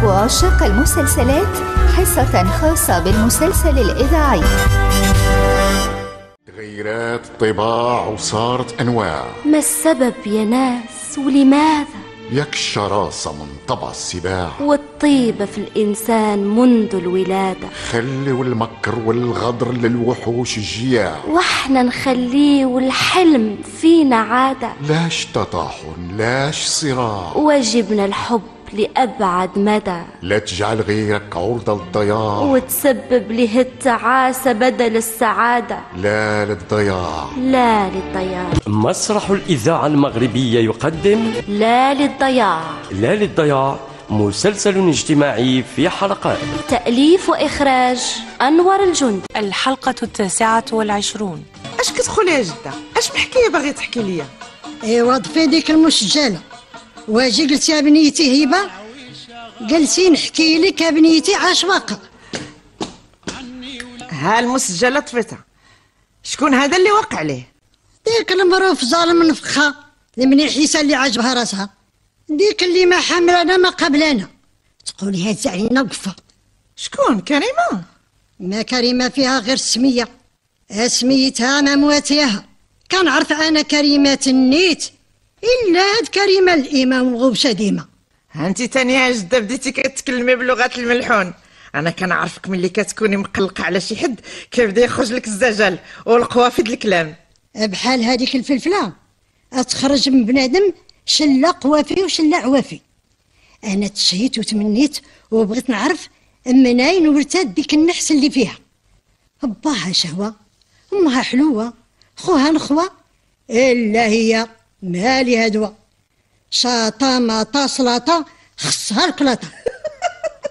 أصحاب وعشاق المسلسلات حصة خاصة بالمسلسل الإذاعي تغيرات طباع وصارت أنواع ما السبب يا ناس ولماذا؟ يك الشراسة من طبع السباع والطيبة في الإنسان منذ الولادة خلي والمكر والغدر للوحوش الجياع واحنا نخليه والحلم فينا عادة لاش تطاحن لاش صراع واجبنا الحب لأبعد مدى لا تجعل غيرك عرضة للضياع وتسبب له التعاسة بدل السعادة لا للضياع لا للضياع مسرح الإذاعة المغربية يقدم لا للضياع لا للضياع مسلسل اجتماعي في حلقات تأليف وإخراج أنور الجند الحلقة التاسعة والعشرون أش كتقول يا جدة أش محكية باغي تحكي ليا إيوا ضفي ديك المسجلة واجي قلت يا بنيتي هبه قلتي نحكي لك يا بنيتي واقع ها المسجله طفيتها شكون هذا اللي وقع عليه ديك المرأة في ظالم نفخة لمن حيسة اللي عجبها راسها ديك اللي ما حملنا ما قبلنا تقولي هز علينا وقفة شكون كريمة ما كريمة فيها غير سمية سميتها ما مواتيها كان عرف أنا كريمة النيت إلا هاد كريمة الإمام الغبشة ديما أنت تاني جده بديتي كتكلمي بلغة الملحون أنا كنعرفك ملي كتكوني مقلقة على شي حد كيبدا يخرج لك الزجل والقوافد الكلام بحال هذيك الفلفلة أتخرج من بنادم شلا قوافي وشلا عوافي أنا تشهيت وتمنيت وبغيت نعرف منين ورتات ديك النحس اللي فيها باها شهوة أمها حلوة خوها نخوة إلا هي مالي هدوا شاطا ماطا سلاطا خصها الكلاطا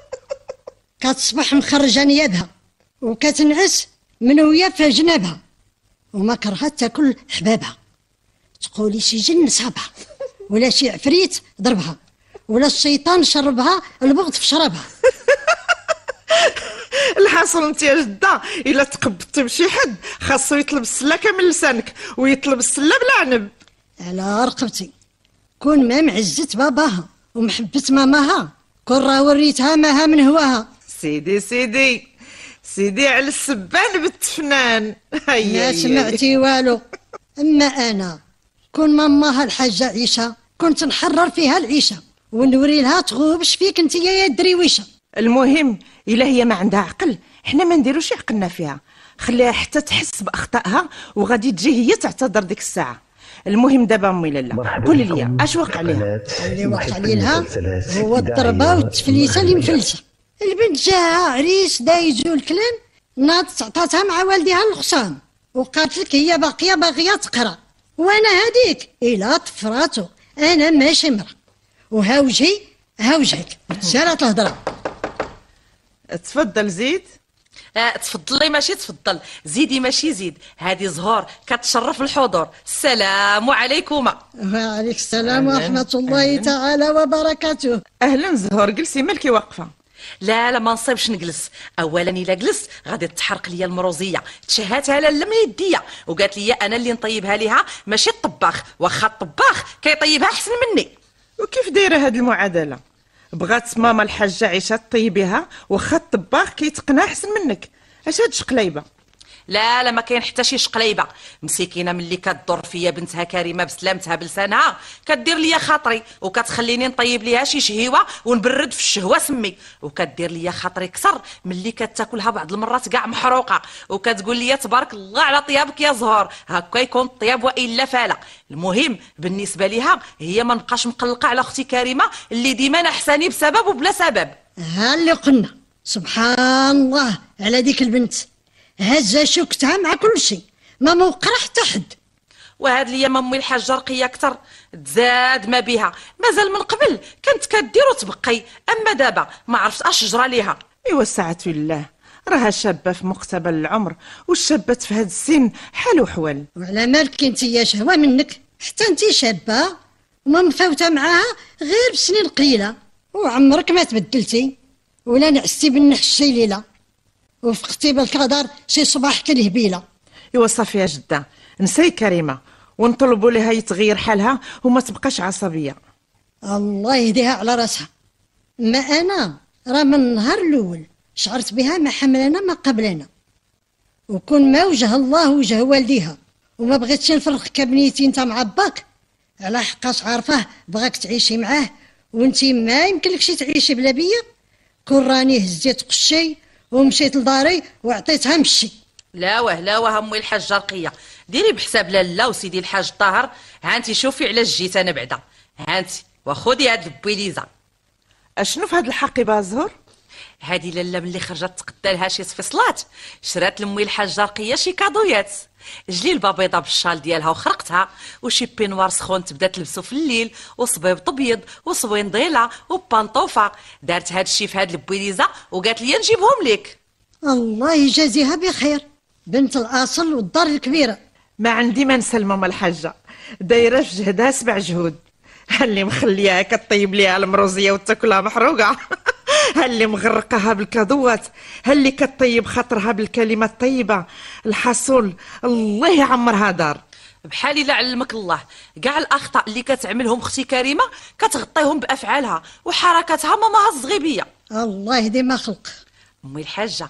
كتصبح مخرجة نيابها وكتنعس ويا في جنابها وما كرهت تاكل حبابها تقولي شي جن صابها ولا شي عفريت ضربها ولا الشيطان شربها البغض في شربها الحاصل انت يا جده الا تقبضتي بشي حد خاصو يطلب السله كامل لسانك ويطلب السله بالعنب على رقبتي كون ما معزت باباها ومحبت ماماها كون راه وريتها ماها من هواها سيدي سيدي سيدي على السبان بالتفنان ما سمعتي والو اما انا كون ماماها الحاجه عيشه كنت نحرر فيها العيشه ونوري لها تغوبش فيك انت يا الدرويشه المهم الا هي ما عندها عقل حنا ما نديروش عقلنا فيها خليها حتى تحس باخطائها وغادي تجي هي تعتذر ديك الساعه المهم دابا امي لاله قولي لي اش وقع عليها اللي وقع عليها هو الضربه والتفليسه اللي مفلسه البنت جاها عريس دايزو الكلام ناضت عطاتها مع والديها الخصام وقالت لك هي باقيه باغيه تقرا وانا هذيك الى طفراتو انا ماشي مرا وها وجهي ها وجهك الهضره تفضل زيد آه تفضلي ماشي تفضل زيدي ماشي زيد هذه زهور كتشرف الحضور السلام عليكم وعليك السلام ورحمه الله أهلن. تعالى وبركاته اهلا زهور جلسي ملكي واقفه لا لا ما نصيبش نجلس اولا الا جلست غادي تحرق ليا المروزيه تشهاتها لالا من يديا وقالت لي انا اللي نطيبها ليها ماشي الطباخ واخا الطباخ كيطيبها احسن مني وكيف دايره هاد المعادله بغات ماما الحاجه عيشه طيبيها وخا الطباخ كيتقنا احسن منك اش هاد الشقلايبه لا لا ما كاين حتى شي شقليبه مسكينه ملي كدور فيا بنتها كريمه بسلامتها بلسانها كدير ليا خاطري وكتخليني نطيب ليها شي شهيوه ونبرد في الشهوه سمي وكدير ليا خاطري كسر ملي كتاكلها بعض المرات كاع محروقه وكتقول ليا تبارك الله على طيابك يا زهور هكا يكون الطياب والا فالا المهم بالنسبه ليها هي ما نبقاش مقلقه على اختي كريمه اللي ديما نحساني بسبب وبلا سبب ها اللي قلنا سبحان الله على ديك البنت هزا شوكتها مع كل شيء ما موقر حتى حد وهاد ليا مامي الحاجه رقيه اكثر تزاد ما بها مازال من قبل كانت كدير وتبقي اما دابا ما عرفت اش جرى ليها ايوا ساعه الله راها شابه في مقتبل العمر والشابات في هاد السن حال وحوال وعلى مالك انت يا شهوه منك حتى انت شابه وما مفاوته معاها غير بسنين قليله وعمرك ما تبدلتي ولا نعستي بالنحشي ليله وفي قتيبة الكادر شي صباح كالهبيلة إيوا صافي يا جدة نسي كريمة ونطلبوا لها يتغير حالها وما تبقاش عصبية الله يهديها على راسها ما أنا راه من النهار الأول شعرت بها ما حملنا ما قبلنا وكون ما وجه الله وجه والديها وما بغيتش نفرقك بنيتي انت مع باك على حقاش عارفاه بغاك تعيشي معاه وانت ما يمكنلكش تعيشي بلا بيا كون راني هزيت قشي ومشيت لداري وعطيتها مشي لا واه لا واه امي الحاجه رقيه ديري بحساب لالا وسيدي الحاج طاهر هانتي شوفي علاش جيت انا بعدا هانتي وخذي هاد البيليزا اشنو في هاد الحقيبه زهر هادي لالا ملي خرجت تقدا لها شي صفيصلات شرات لمي الحاجه رقيه شي كادويات جليلبه بيضه بالشال ديالها وخرقتها وشي بينوار سخون تبدا تلبسو في الليل وصبيب طبيض ضيلة وبانطوفه دارت هادشي في هاد البوليزه وقالت لي نجيبهم لك الله يجازيها بخير بنت الاصل والدار الكبيره ما عندي ما نسلم ماما الحاجه دايره في جهدها سبع جهود اللي مخليها كطيب ليها المروزيه وتاكلها محروقه هاللي مغرقها بالكادوات هاللي كطيب خاطرها بالكلمه الطيبه الحصول الله يعمرها دار بحال الا علمك الله كاع الاخطاء اللي كتعملهم اختي كريمه كتغطيهم بافعالها وحركاتها ماماها الزغيبيه الله يهدي ما خلق امي الحاجه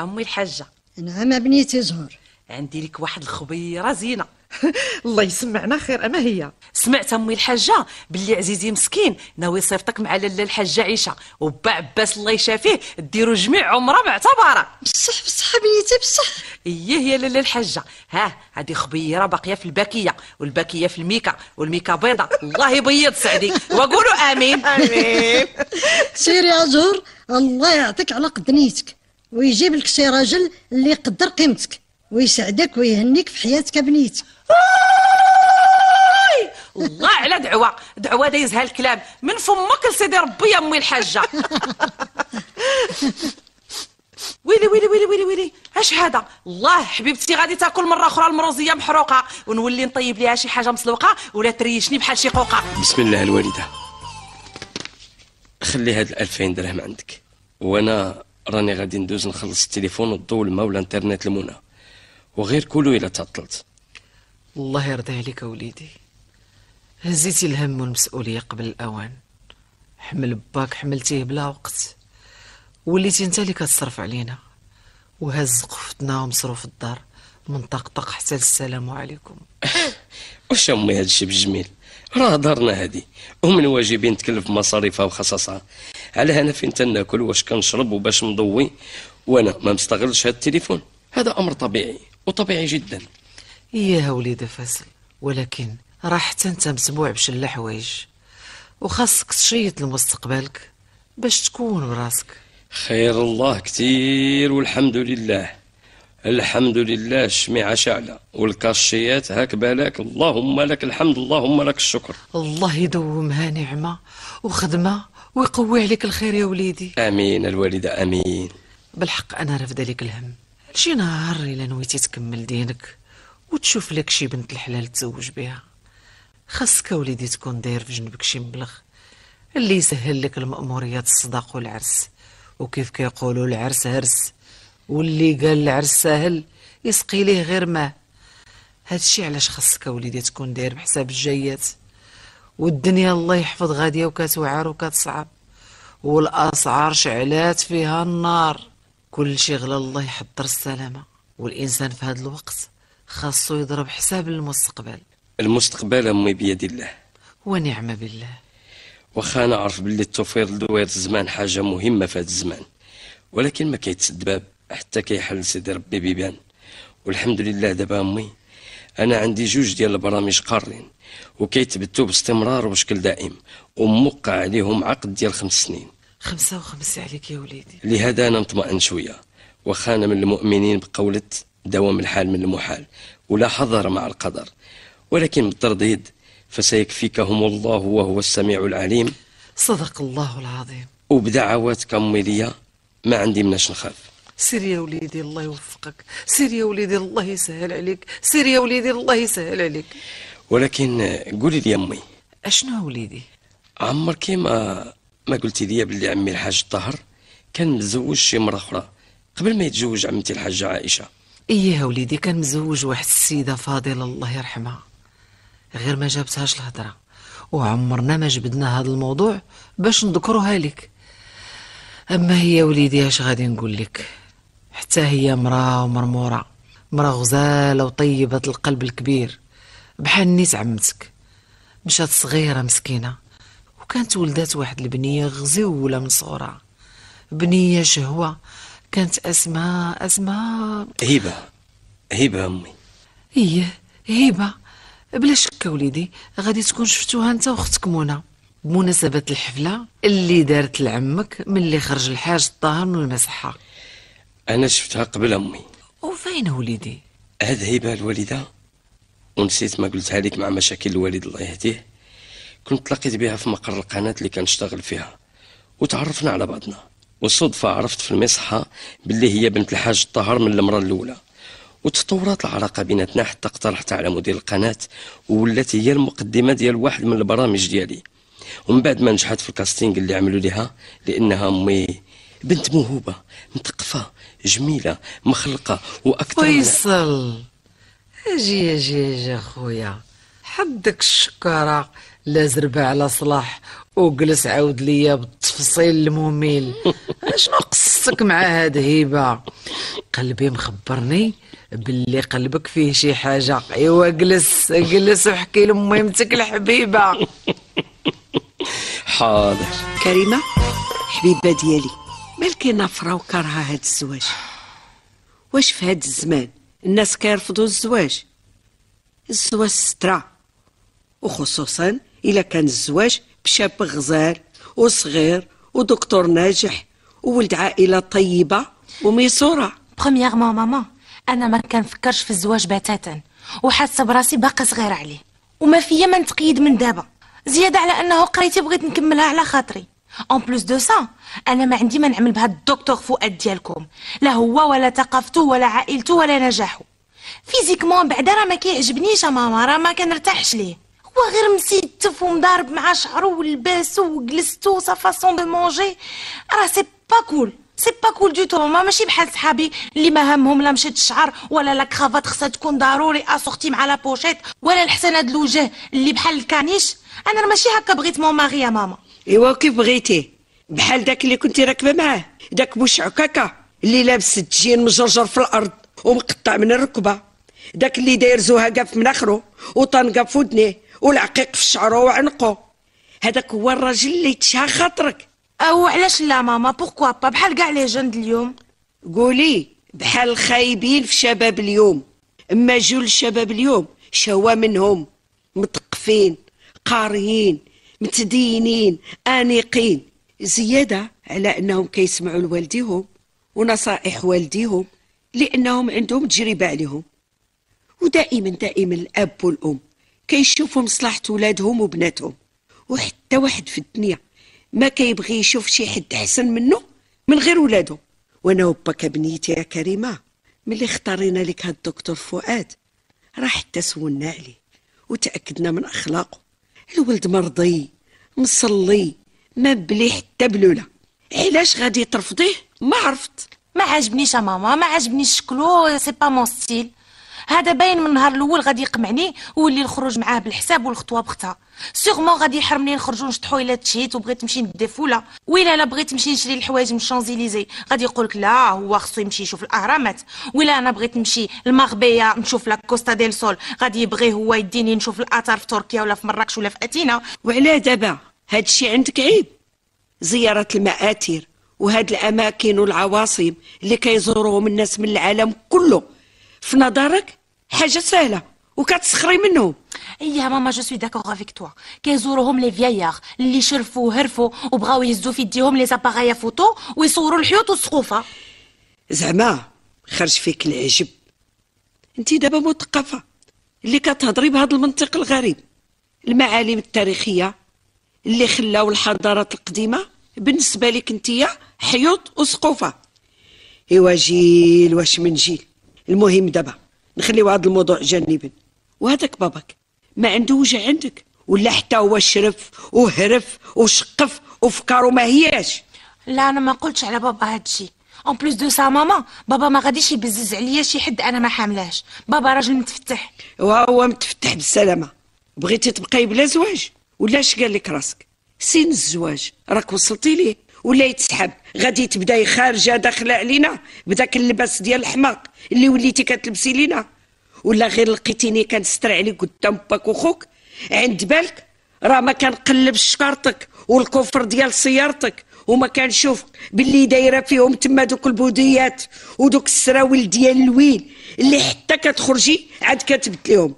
امي الحاجه نعم بنيتي زهر عندي لك واحد الخبيره زينه الله يسمعنا خير اما هي سمعت امي الحاجه باللي عزيزي مسكين ناوي يصيفطك مع لاله الحاجه عيشه وبا عباس الله يشافيه ديروا جميع عمره معتبره بصح بصح بنيتي بصح ايه يا لاله الحاجه ها هذه خبيره باقيه في الباكيه والباكيه في الميكا والميكا بيضه الله يبيض سعدي وقولوا امين امين سيري اجور الله يعطيك على قد نيتك ويجيب لك شي راجل اللي يقدر قيمتك ويسعدك ويهنيك في حياتك بنيتك الله على دعوه دعوه دايزها الكلام من فمك لسيدي ربي يا امي الحاجه ويلي ويلي ويلي ويلي ويلي اش هذا الله حبيبتي غادي تاكل مره اخرى المروزيه محروقه ونولي نطيب ليها شي حاجه مسلوقه ولا تريشني بحال شي قوقه بسم الله الوالده خلي هاد 2000 درهم عندك وانا راني غادي ندوز نخلص التليفون والضو والماء والانترنت لمنى وغير كله الا تعطلت الله يرضي عليك وليدي هزيتي الهم والمسؤوليه قبل الاوان حمل باك حملتيه بلا وقت وليتي انت اللي كتصرف علينا وهز قفتنا ومصروف الدار من طق حتى السلام عليكم واش امي هاد الشيء بالجميل راه دارنا هادي ومن واجبي نتكلف مصاريفها وخصصها على هنا فين تناكل واش كنشرب وباش مضوي وانا ما مستغلش هاد التليفون هذا امر طبيعي وطبيعي جدا ياه وليدة فاسل ولكن راح حتى انت مسبوع باش حوايج وخاصك تشيط لمستقبلك باش تكون براسك خير الله كتير والحمد لله الحمد لله الشميعة شعلة والكاشيات هاك بالك اللهم لك الحمد اللهم لك الشكر الله يدومها نعمة وخدمة ويقوي عليك الخير يا وليدي امين الوالدة امين بالحق انا رافدة لك الهم لشي نهار الا نويتي تكمل دينك وتشوف لك شي بنت الحلال تزوج بها خاصك وليدي تكون داير في جنبك شي مبلغ اللي يسهل لك المأموريات الصداق والعرس وكيف كيقولوا العرس هرس واللي قال العرس سهل يسقي ليه غير ما هادشي علاش خاصك وليدي تكون داير بحساب الجايات والدنيا الله يحفظ غاديه وكتوعر وكتصعب والاسعار شعلات فيها النار كل غلى الله يحضر السلامه والانسان في هذا الوقت خاصو يضرب حساب المستقبل المستقبل امي بيد الله ونعم بالله واخا نعرف باللي التوفير لدوير الزمان حاجه مهمه في هذا الزمان ولكن ما كيتسد باب حتى كيحل سيدي ربي بيبان والحمد لله دابا امي انا عندي جوج ديال البرامج قارين وكيتبتوا باستمرار وبشكل دائم وموقع عليهم عقد ديال خمس سنين خمسة وخمسة عليك يا وليدي لهذا انا مطمئن شويه وخانا انا من المؤمنين بقولت دوام الحال من المحال ولا حذر مع القدر ولكن بالترديد فسيكفيكهم الله وهو السميع العليم صدق الله العظيم امي ليا ما عندي مناش نخاف سير يا وليدي الله يوفقك سير يا وليدي الله يسهل عليك سير يا وليدي الله يسهل عليك ولكن قولي لي امي اشنو وليدي عمرك ما ما قلتي لي بلي عمي الحاج طاهر كان متزوج شي مره اخرى قبل ما يتزوج عمتي الحاجه عائشه إيه وليدي كان مزوج واحد السيدة فاضلة الله يرحمها غير ما جابتهاش الهضرة وعمرنا ما جبدنا هذا الموضوع باش نذكرها لك أما هي وليدي اش غادي نقول لك حتى هي مرا ومرمورة مرا غزالة وطيبة القلب الكبير بحال نيت عمتك مشات صغيرة مسكينة وكانت ولدات واحد البنية غزيولة من صغرها بنية شهوة كانت أزمة أزمة هبة هبة أمي إيه هبة بلا شك وليدي غادي تكون شفتوها أنت وأختك منى بمناسبة الحفلة اللي دارت لعمك من اللي خرج الحاج الطاهر من المسحة أنا شفتها قبل أمي وفين وليدي؟ هاد هبة الوالدة ونسيت ما قلتها لك مع مشاكل الوالد الله يهديه كنت لقيت بها في مقر القناة اللي كنشتغل فيها وتعرفنا على بعضنا والصدفة عرفت في المصحة باللي هي بنت الحاج الطاهر من المرة الأولى وتطورات العلاقة بيناتنا حتى اقترحت على مدير القناة والتي هي المقدمة ديال واحد من البرامج ديالي ومن بعد ما نجحت في الكاستينغ اللي عملوا ليها لأنها مي بنت موهوبة مثقفة جميلة مخلقة وأكثر ويصل اجي اجي اجي اخويا حدك الشكارة لا زربة على صلاح وجلس عاود ليا بالتفصيل الممل اشنو قصتك مع هاد هبه قلبي مخبرني باللي قلبك فيه شي حاجه ايوا جلس جلس وحكي لميمتك الحبيبه حاضر كريمه حبيبه ديالي مالك نفرة وكرهه هاد الزواج واش في هاد الزمان الناس كيرفضوا الزواج الزواج سترة وخصوصا الا كان الزواج بشاب غزال وصغير ودكتور ناجح وولد عائلة طيبة وميسورة بخومييغمون ماما أنا ما كنفكرش في الزواج بتاتا وحاسة براسي باقا صغيرة عليه وما فيا ما نتقيد من دابا زيادة على أنه قريتي بغيت نكملها على خاطري اون بلوس دو سا انا ما عندي ما نعمل بهاد الدكتور فؤاد ديالكم لا هو ولا ثقافته ولا عائلته ولا نجاحه فيزيكمون بعدا راه ما كيعجبنيش ماما راه ما كنرتاحش ليه وغير مسيتف ومضارب مع شعرو ولباسو وجلستو سا فاسون دو مونجي راه سي با كول سي با كول دو تو ما ماشي بحال صحابي اللي ما همهم لا مشيت الشعر ولا لا كرافات خصها تكون ضروري اسورتي مع لا بوشيت ولا الحسن هاد الوجه اللي بحال الكانيش انا ماشي هكا بغيت مون ماري يا ماما ايوا كيف بغيتي بحال داك اللي كنتي راكبه معاه داك بوش عكاكا اللي لابس التجين مجرجر في الارض ومقطع من الركبه داك اللي داير زهاقه من اخره وطنقه في ودنيه والعقيق في شعره وعنقه هذاك هو الراجل اللي تشا خاطرك او علاش لا ماما بوركوا با بحال كاع لي جند اليوم قولي بحال الخايبين في شباب اليوم اما جول الشباب اليوم شوا منهم متقفين قاريين متدينين انيقين زيادة على انهم كيسمعوا لوالديهم ونصائح والديهم لانهم عندهم تجربة عليهم ودائما دائما الاب والام كيشوفوا مصلحة ولادهم وبناتهم وحتى واحد في الدنيا ما كيبغي يشوف شي حد احسن منه من غير ولاده وانا وباك بنيتي يا كريمه ملي اختارينا لك هاد الدكتور فؤاد راه حتى سولنا عليه وتاكدنا من اخلاقه الولد مرضي مصلي ما بلي حتى بلوله علاش غادي ترفضيه ما عرفت ما عجبنيش ماما ما عجبنيش شكلو سي با مون ستيل هذا باين من النهار الاول غادي يقمعني ويولي الخروج معاه بالحساب والخطوه بختها سيغمون غادي يحرمني نخرج ونشطحو الا تشيت وبغيت نمشي ندي فوله ويلا لا بغيت نمشي نشري الحوايج من الشانزيليزي غادي يقولك لا هو خصو يمشي يشوف الاهرامات ولا انا بغيت نمشي المغبيه نشوف لا كوستا ديل سول غادي يبغي هو يديني نشوف الاثار في تركيا ولا في مراكش ولا في اثينا وعلاه دابا هادشي عندك عيب زياره المآثر وهاد الاماكن والعواصم اللي كيزوروهم الناس من العالم كله في نظرك حاجه سهله وكتسخري منهم يا إيه ماما جو سوي داكوغ افيك توا كيزوروهم لي فيايغ اللي شرفوا وهرفوا وبغاو يهزوا في يديهم لي زاباغايا فوتو ويصوروا الحيوط والسقوفه زعما خرج فيك العجب انت دابا مثقفه اللي كتهضري بهذا المنطق الغريب المعالم التاريخيه اللي خلاو الحضارات القديمه بالنسبه لك انتيا حيوط وسقوفه ايوا جيل واش من جيل المهم دابا نخليو هذا الموضوع جانبا وهذاك باباك ما عنده وجه عندك ولا حتى هو شرف وهرف وشقف وفكارو ما هياش لا انا ما قلتش على بابا هادشي اون بليس دو سا ماما بابا ما غاديش يبزز عليا شي حد انا ما حاملاش بابا راجل متفتح وهو متفتح بالسلامه بغيتي تبقاي بلا زواج ولا اش قال لك راسك سين الزواج راك وصلتي ليه ولا يتسحب غادي تبداي خارجه داخله علينا بداك اللباس ديال الحماق اللي وليتي كتلبسي لينا ولا غير لقيتيني كنستر عليك قدام باك وخوك عند بالك راه ما كنقلبش شكارتك والكفر ديال سيارتك وما كنشوف باللي دايره فيهم تما دوك البوديات ودوك السراويل ديال الويل اللي حتى كتخرجي عاد كتبدليهم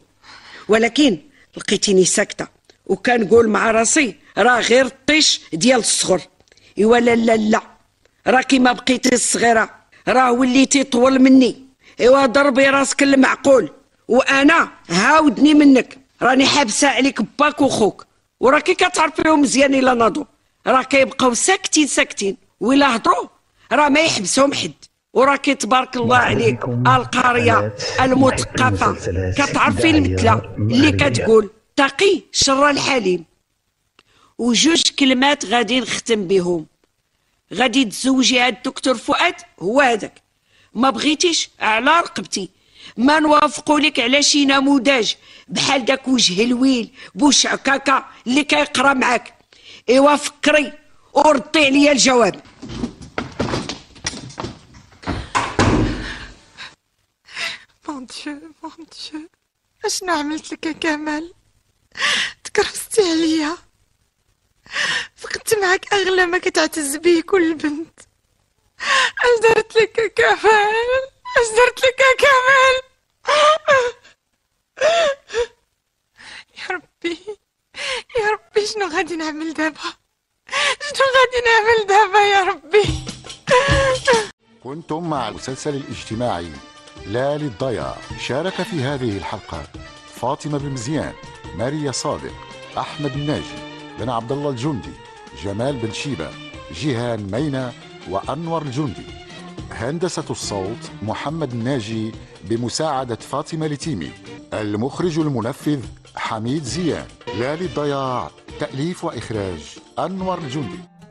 ولكن لقيتيني ساكته وكنقول مع راسي راه غير الطيش ديال الصخر إوا لا لا لا راكي ما بقيتي صغيرة راه وليتي طول مني إوا ضربي راسك المعقول وأنا هاودني منك راني حابسة عليك باك وخوك وراكي كتعرفيهم مزيان إلا ناضوا راه كيبقاو ساكتين ساكتين ولا هضروا راه ما يحبسهم حد وراكي تبارك الله عليك القرية المثقفة كتعرفي المثلة اللي كتقول تقي شر الحليم وجوج كلمات غادي نختم بهم غادي تزوجي هاد الدكتور فؤاد هو هذاك ما بغيتيش على رقبتي ما نوافقوا لك على شي نموذج بحال داك وجه الويل بوش عكاكا اللي كيقرا معاك ايوا فكري وردي عليا الجواب مون ديو مون ديو اشنو عملت لك يا كمال تكرستي عليا فقدت معك أغلى ما كتعتز به كل بنت أجدرت لك كمال أجدرت لك كمال يا ربي يا ربي شنو غادي نعمل دابا شنو غادي نعمل دابا يا ربي كنتم مع المسلسل الاجتماعي لا للضياع شارك في هذه الحلقة فاطمة بمزيان ماريا صادق أحمد الناجي بن عبد الله الجندي جمال بن شيبة جيهان مينا وأنور الجندي هندسة الصوت محمد الناجي بمساعدة فاطمة لتيمي المخرج المنفذ حميد زيان لا للضياع تأليف وإخراج أنور الجندي